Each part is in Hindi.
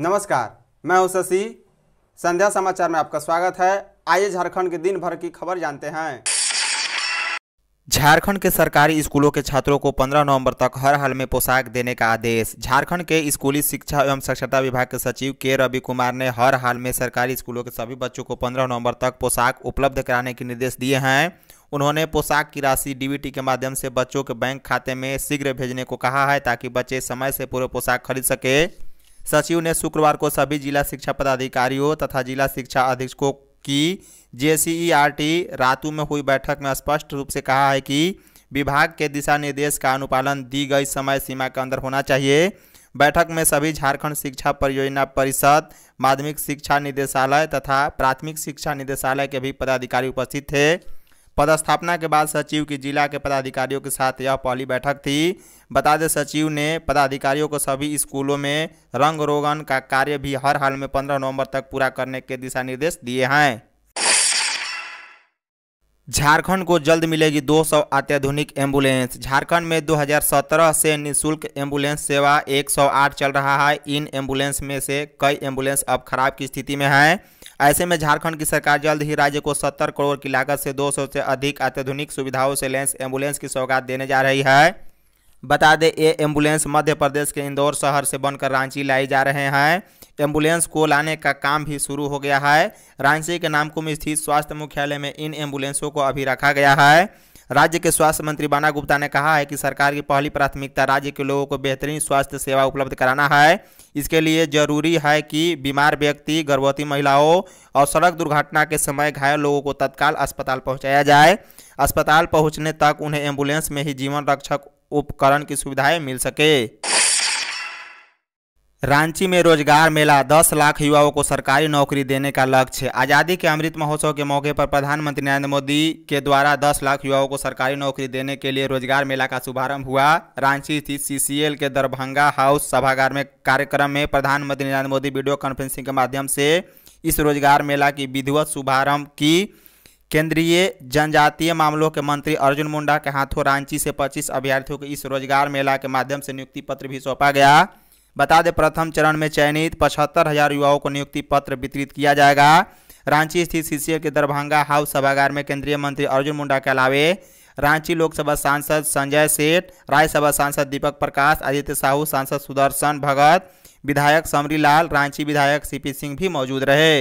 नमस्कार मैं हूं शशि संध्या समाचार में आपका स्वागत है आइए झारखंड के दिन भर की खबर जानते हैं झारखंड के सरकारी स्कूलों के छात्रों को 15 नवंबर तक हर हाल में पोशाक देने का आदेश झारखंड के स्कूली शिक्षा एवं साक्षरता विभाग के सचिव के रवि कुमार ने हर हाल में सरकारी स्कूलों के सभी बच्चों को 15 नवंबर तक पोशाक उपलब्ध कराने के निर्देश दिए हैं उन्होंने पोशाक की राशि डीबीटी के माध्यम से बच्चों के बैंक खाते में शीघ्र भेजने को कहा है ताकि बच्चे समय से पूरे पोशाक खरीद सके सचिव ने शुक्रवार को सभी जिला शिक्षा पदाधिकारियों तथा जिला शिक्षा अधीक्षकों की जे e रातू में हुई बैठक में स्पष्ट रूप से कहा है कि विभाग के दिशा निर्देश का अनुपालन दी गई समय सीमा के अंदर होना चाहिए बैठक में सभी झारखंड शिक्षा परियोजना परिषद माध्यमिक शिक्षा निदेशालय तथा प्राथमिक शिक्षा निदेशालय के भी पदाधिकारी उपस्थित थे पदस्थापना के बाद सचिव की जिला के पदाधिकारियों के साथ यह पहली बैठक थी बता दें सचिव ने पदाधिकारियों को सभी स्कूलों में रंग रोगन का कार्य भी हर हाल में पंद्रह नवंबर तक पूरा करने के दिशा निर्देश दिए हैं झारखंड को जल्द मिलेगी 200 अत्याधुनिक एम्बुलेंस झारखंड में 2017 से निशुल्क एम्बुलेंस सेवा 108 चल रहा है इन एम्बुलेंस में से कई एम्बुलेंस अब खराब की स्थिति में हैं ऐसे में झारखंड की सरकार जल्द ही राज्य को 70 करोड़ की लागत से 200 से अधिक अत्याधुनिक सुविधाओं से लेंस एम्बुलेंस की सौगात देने जा रही है बता दें ये एम्बुलेंस मध्य प्रदेश के इंदौर शहर से बनकर रांची लाई जा रहे हैं तो एम्बुलेंस को लाने का काम भी शुरू हो गया है रांची के नामकुम स्थित स्वास्थ्य मुख्यालय में इन एम्बुलेंसों को अभी रखा गया है राज्य के स्वास्थ्य मंत्री बाना गुप्ता ने कहा है कि सरकार की पहली प्राथमिकता राज्य के लोगों को बेहतरीन स्वास्थ्य सेवा उपलब्ध कराना है इसके लिए जरूरी है कि बीमार व्यक्ति गर्भवती महिलाओं और सड़क दुर्घटना के समय घायल लोगों को तत्काल अस्पताल पहुंचाया जाए अस्पताल पहुंचने तक उन्हें एम्बुलेंस में ही जीवन रक्षक उपकरण की सुविधाएं मिल सके रांची में रोजगार मेला 10 लाख युवाओं को सरकारी नौकरी देने का लक्ष्य आज़ादी के अमृत महोत्सव के मौके पर प्रधानमंत्री नरेंद्र मोदी के द्वारा 10 लाख युवाओं को सरकारी नौकरी देने के लिए रोजगार मेला का शुभारंभ हुआ रांची स्थित सीसीएल के दरभंगा हाउस सभागार में कार्यक्रम में प्रधानमंत्री नरेंद्र मोदी वीडियो कॉन्फ्रेंसिंग के माध्यम से इस रोजगार मेला की विधिवत शुभारंभ की केंद्रीय जनजातीय मामलों के मंत्री अर्जुन मुंडा के हाथों रांची से पच्चीस अभ्यर्थियों को इस रोजगार मेला के माध्यम से नियुक्ति पत्र भी सौंपा गया बता दें प्रथम चरण में चयनित पचहत्तर हजार युवाओं को नियुक्ति पत्र वितरित किया जाएगा रांची स्थित सी के दरभंगा हाउस सभागार में केंद्रीय मंत्री अर्जुन मुंडा के अलावे रांची लोकसभा सांसद संजय सेठ राज्यसभा सांसद दीपक प्रकाश आदित्य साहू सांसद सुदर्शन भगत विधायक समरी लाल रांची विधायक सीपी सिंह भी मौजूद रहे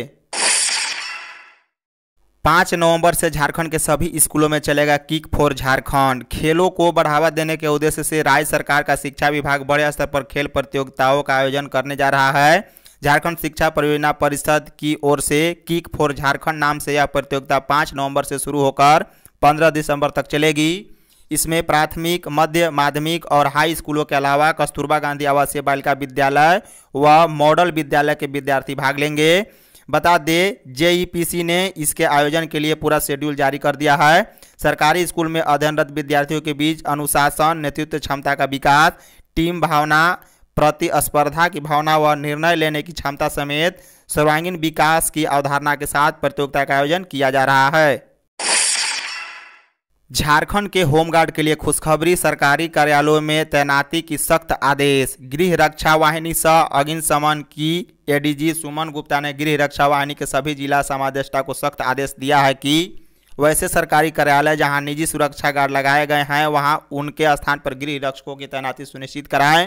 पाँच नवंबर से झारखंड के सभी स्कूलों में चलेगा किक फॉर झारखंड खेलों को बढ़ावा देने के उद्देश्य से राज्य सरकार का शिक्षा विभाग बड़े स्तर पर खेल प्रतियोगिताओं का आयोजन करने जा रहा है झारखंड शिक्षा परियोजना परिषद की ओर से किक फॉर झारखंड नाम से यह प्रतियोगिता पाँच नवंबर से शुरू होकर पंद्रह दिसंबर तक चलेगी इसमें प्राथमिक मध्य माध्यमिक और हाई स्कूलों के अलावा कस्तूरबा गांधी आवासीय बालिका विद्यालय व मॉडल विद्यालय के विद्यार्थी भाग लेंगे बता दें जेईपीसी ने इसके आयोजन के लिए पूरा शेड्यूल जारी कर दिया है सरकारी स्कूल में अध्ययनरत विद्यार्थियों के बीच अनुशासन नेतृत्व क्षमता का विकास टीम भावना प्रतिस्पर्धा की भावना व निर्णय लेने की क्षमता समेत सर्वांगीण विकास की अवधारणा के साथ प्रतियोगिता का आयोजन किया जा रहा है झारखंड के होमगार्ड के लिए खुशखबरी सरकारी कार्यालयों में तैनाती की सख्त आदेश गृह रक्षा वाहिनी सह अग्निशमन की एडीजी सुमन गुप्ता ने गृह रक्षा वाहिनी के सभी जिला समादेष्टा को सख्त आदेश दिया है कि वैसे सरकारी कार्यालय जहां निजी सुरक्षा गार्ड लगाए गए हैं वहां उनके स्थान पर गृह रक्षकों की तैनाती सुनिश्चित कराएं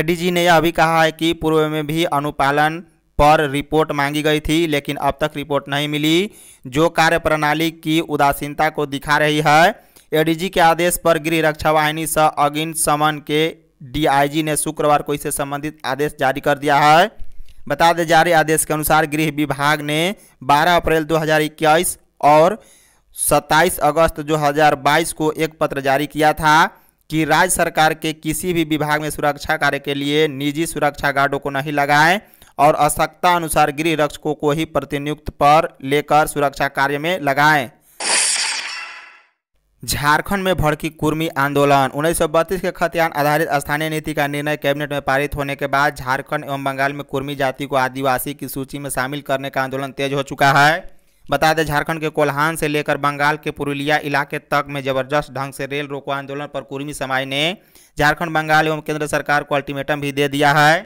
एडीजी ने यह भी कहा है कि पूर्व में भी अनुपालन पर रिपोर्ट मांगी गई थी लेकिन अब तक रिपोर्ट नहीं मिली जो कार्य प्रणाली की उदासीनता को दिखा रही है एडीजी के आदेश पर गृह रक्षा वाहिनी सह अगिन समन के डीआईजी ने शुक्रवार को इससे संबंधित आदेश जारी कर दिया है बता दें जारी आदेश के अनुसार गृह विभाग ने 12 अप्रैल 2021 और 27 अगस्त 2022 को एक पत्र जारी किया था कि राज्य सरकार के किसी भी विभाग में सुरक्षा कार्य के लिए निजी सुरक्षा गार्डों को नहीं लगाएं और आवश्यकता अनुसार गृह रक्षकों को ही प्रतिनियुक्त पर लेकर सुरक्षा कार्य में लगाएं झारखंड में भड़की कुर्मी आंदोलन उन्नीस के खतियान आधारित स्थानीय नीति का निर्णय कैबिनेट में पारित होने के बाद झारखंड एवं बंगाल में कुर्मी जाति को आदिवासी की सूची में शामिल करने का आंदोलन तेज हो चुका है बता दें झारखंड के कोल्हान से लेकर बंगाल के पुरुलिया इलाके तक में जबरदस्त ढंग से रेल रोको आंदोलन पर कुर्मी समाज ने झारखंड बंगाल एवं केंद्र सरकार को अल्टीमेटम भी दे दिया है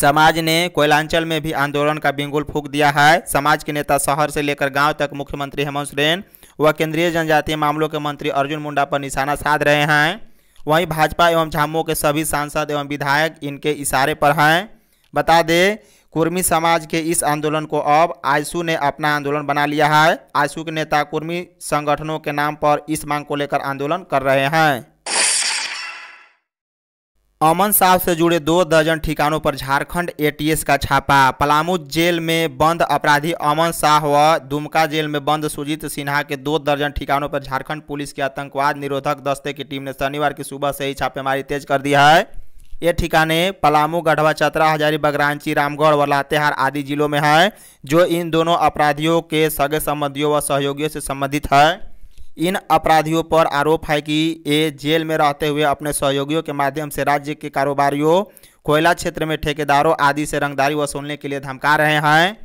समाज ने कोयलांचल में भी आंदोलन का बिंगुल फूक दिया है समाज के नेता शहर से लेकर गांव तक मुख्यमंत्री हेमंत सोरेन व केंद्रीय जनजातीय मामलों के मंत्री अर्जुन मुंडा पर निशाना साध रहे हैं वहीं भाजपा एवं झामुमो के सभी सांसद एवं विधायक इनके इशारे पर हैं बता दें कुर्मी समाज के इस आंदोलन को अब आयसू ने अपना आंदोलन बना लिया है आयसू के नेता कुर्मी संगठनों के नाम पर इस मांग को लेकर आंदोलन कर रहे हैं अमन साहब से जुड़े दो दर्जन ठिकानों पर झारखंड एटीएस का छापा पलामू जेल में बंद अपराधी अमन शाह व दुमका जेल में बंद सुजीत सिन्हा के दो दर्जन ठिकानों पर झारखंड पुलिस के आतंकवाद निरोधक दस्ते की टीम ने शनिवार की सुबह से ही छापेमारी तेज कर दी है ये ठिकाने पलामू गढ़वा चतरा हजारी बगरांची रामगढ़ व लातेहार आदि जिलों में है जो इन दोनों अपराधियों के सगे संबंधियों व सहयोगियों से संबंधित है इन अपराधियों पर आरोप है कि ये जेल में रहते हुए अपने सहयोगियों के माध्यम से राज्य के कारोबारियों कोयला क्षेत्र में ठेकेदारों आदि से रंगदारी वसूलने के लिए धमका रहे हैं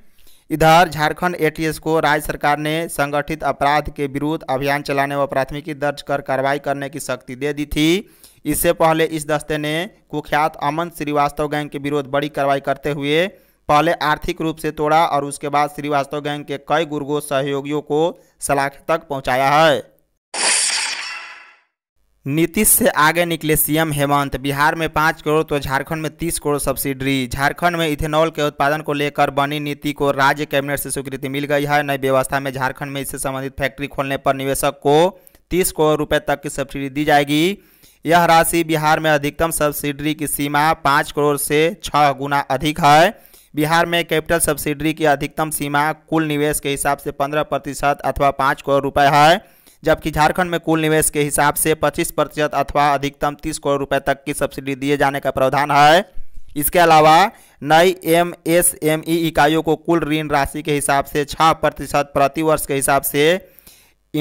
इधर झारखंड एटीएस को राज्य सरकार ने संगठित अपराध के विरुद्ध अभियान चलाने व प्राथमिकी दर्ज कर कार्रवाई करने की शक्ति दे दी थी इससे पहले इस दस्ते ने कुख्यात अमन श्रीवास्तव गैंग के विरुद्ध बड़ी कार्रवाई करते हुए पहले आर्थिक रूप से तोड़ा और उसके बाद श्रीवास्तव गैंग के कई गुर्गो सहयोगियों को सलाख तक पहुंचाया है नीतीश से आगे निकले सीएम हेमंत बिहार में पाँच करोड़ तो झारखंड में तीस करोड़ सब्सिडी झारखंड में इथेनॉल के उत्पादन को लेकर बनी नीति को राज्य कैबिनेट से स्वीकृति मिल गई है नई व्यवस्था में झारखंड में इससे संबंधित फैक्ट्री खोलने पर निवेशक को तीस करोड़ रुपये तक की सब्सिडी दी जाएगी यह राशि बिहार में अधिकतम सब्सिडी की सीमा पाँच करोड़ से छः गुना अधिक है बिहार में कैपिटल सब्सिडी की अधिकतम सीमा कुल निवेश के हिसाब से पंद्रह प्रतिशत अथवा पाँच करोड़ रुपये है जबकि झारखंड में कुल निवेश के हिसाब से 25 प्रतिशत अथवा अधिकतम 30 करोड़ रुपए तक की सब्सिडी दिए जाने का प्रावधान है इसके अलावा नई एम एस एम ई इकाइयों को कुल ऋण राशि के हिसाब से छः प्रतिशत प्रतिवर्ष के हिसाब से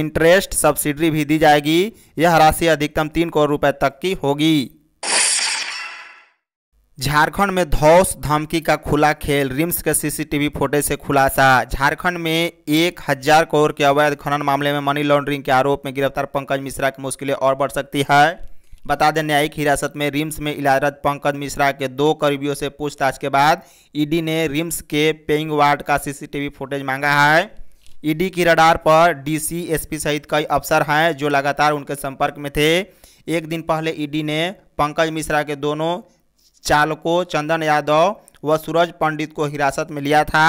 इंटरेस्ट सब्सिडी भी दी जाएगी यह राशि अधिकतम तीन करोड़ रुपए तक की होगी झारखंड में धौस धमकी का खुला खेल रिम्स के सीसीटीवी फुटेज से खुलासा झारखंड में एक हजार करोड़ के अवैध खनन मामले में मनी लॉन्ड्रिंग के आरोप में गिरफ्तार पंकज मिश्रा की मुश्किलें और बढ़ सकती है बता दें न्यायिक हिरासत में रिम्स में इलाजरत पंकज मिश्रा के दो करीबियों से पूछताछ के बाद ईडी ने रिम्स के पेइंग वार्ड का सीसीटीवी फुटेज मांगा है ईडी की रडार पर डीसी एसपी सहित कई अफसर हैं जो लगातार उनके संपर्क में थे एक दिन पहले ईडी ने पंकज मिश्रा के दोनों चालको चंदन यादव व सूरज पंडित को हिरासत में लिया था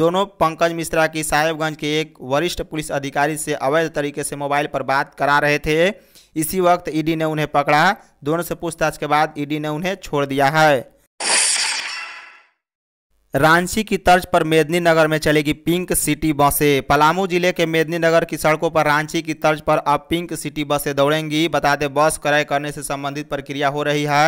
दोनों पंकज मिश्रा की साहेबगंज के एक वरिष्ठ पुलिस अधिकारी से अवैध तरीके से मोबाइल पर बात करा रहे थे इसी वक्त ईडी ने उन्हें पकड़ा दोनों से पूछताछ के बाद ईडी ने उन्हें छोड़ दिया है रांची की तर्ज पर मेदिनीनगर में चलेगी पिंक सिटी बसें पलामू जिले के मेदिनीनगर की सड़कों पर रांची की तर्ज पर अब पिंक सिटी बसें दौड़ेंगी बता दें बस क्रय करने से संबंधित प्रक्रिया हो रही है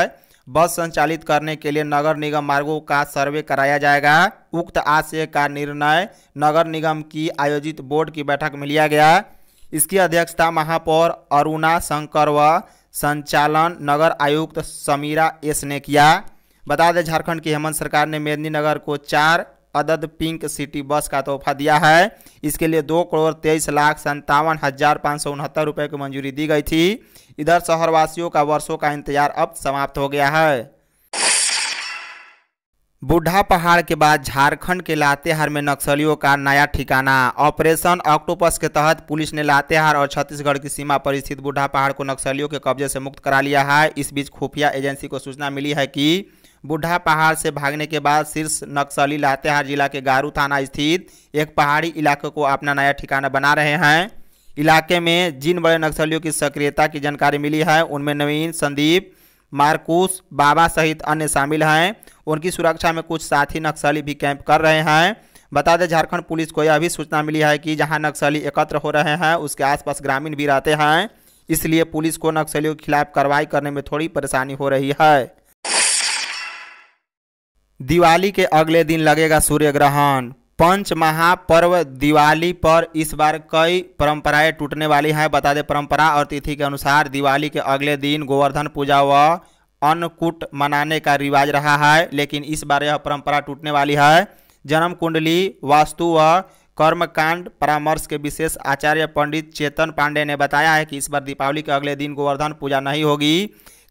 बस संचालित करने के लिए नगर निगम मार्गों का सर्वे कराया जाएगा उक्त आशय का निर्णय नगर निगम की आयोजित बोर्ड की बैठक में लिया गया इसकी अध्यक्षता महापौर अरुणा शंकर व संचालन नगर आयुक्त समीरा एस ने किया बता दें झारखंड की हेमंत सरकार ने मेदनी नगर को चार अदद पिंक सिटी बस का तोहफा दिया है इसके लिए दो करोड़ तेईस लाख संतावन हज़ार पाँच सौ उनहत्तर रुपये की मंजूरी दी गई थी इधर शहरवासियों का वर्षों का इंतजार अब समाप्त हो गया है बूढ़ा पहाड़ के बाद झारखंड के लातेहार में नक्सलियों का नया ठिकाना ऑपरेशन ऑक्टोपस के तहत पुलिस ने लातेहार और छत्तीसगढ़ की सीमा पर स्थित बुढ़ा पहाड़ को नक्सलियों के कब्जे से मुक्त करा लिया है इस बीच खुफिया एजेंसी को सूचना मिली है कि बूढ़ा पहाड़ से भागने के बाद शीर्ष नक्सली लातेहार जिला के गारू थाना स्थित एक पहाड़ी इलाके को अपना नया ठिकाना बना रहे हैं इलाके में जिन बड़े नक्सलियों की सक्रियता की जानकारी मिली है उनमें नवीन संदीप मार्कूस बाबा सहित अन्य शामिल हैं उनकी सुरक्षा में कुछ साथी नक्सली भी कैंप कर रहे हैं बता दें झारखंड पुलिस को यह भी सूचना मिली है कि जहां नक्सली एकत्र हो रहे हैं उसके आसपास ग्रामीण भी रहते हैं इसलिए पुलिस को नक्सलियों के खिलाफ कार्रवाई करने में थोड़ी परेशानी हो रही है दिवाली के अगले दिन लगेगा सूर्य ग्रहण पंच महापर्व दिवाली पर इस बार कई परंपराएं टूटने वाली हैं बता दें परंपरा और तिथि के अनुसार दिवाली के अगले दिन गोवर्धन पूजा व अन्नकूट मनाने का रिवाज रहा है लेकिन इस बार यह परंपरा टूटने वाली है जन्म कुंडली वास्तु व कर्मकांड परामर्श के विशेष आचार्य पंडित चेतन पांडे ने बताया है कि इस बार दीपावली के अगले दिन गोवर्धन पूजा नहीं होगी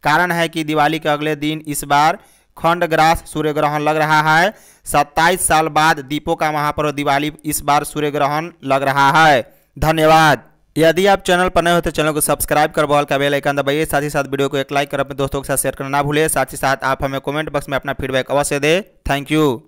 कारण है कि दिवाली के अगले दिन इस बार खंड ग्रास सूर्य ग्रहण लग रहा है सत्ताईस साल बाद दीपों का महापर्व दिवाली इस बार सूर्य ग्रहण लग रहा है धन्यवाद यदि आप चैनल पर नए हो तो चैनल को सब्सक्राइब कर बॉल का बेल आइकन दबाइए साथ ही साथ वीडियो को एक लाइक कर अपने दोस्तों के साथ शेयर करना ना भूलिए साथ ही साथ आप हमें कमेंट बॉक्स में अपना फीडबैक अवश्य दें थैंक यू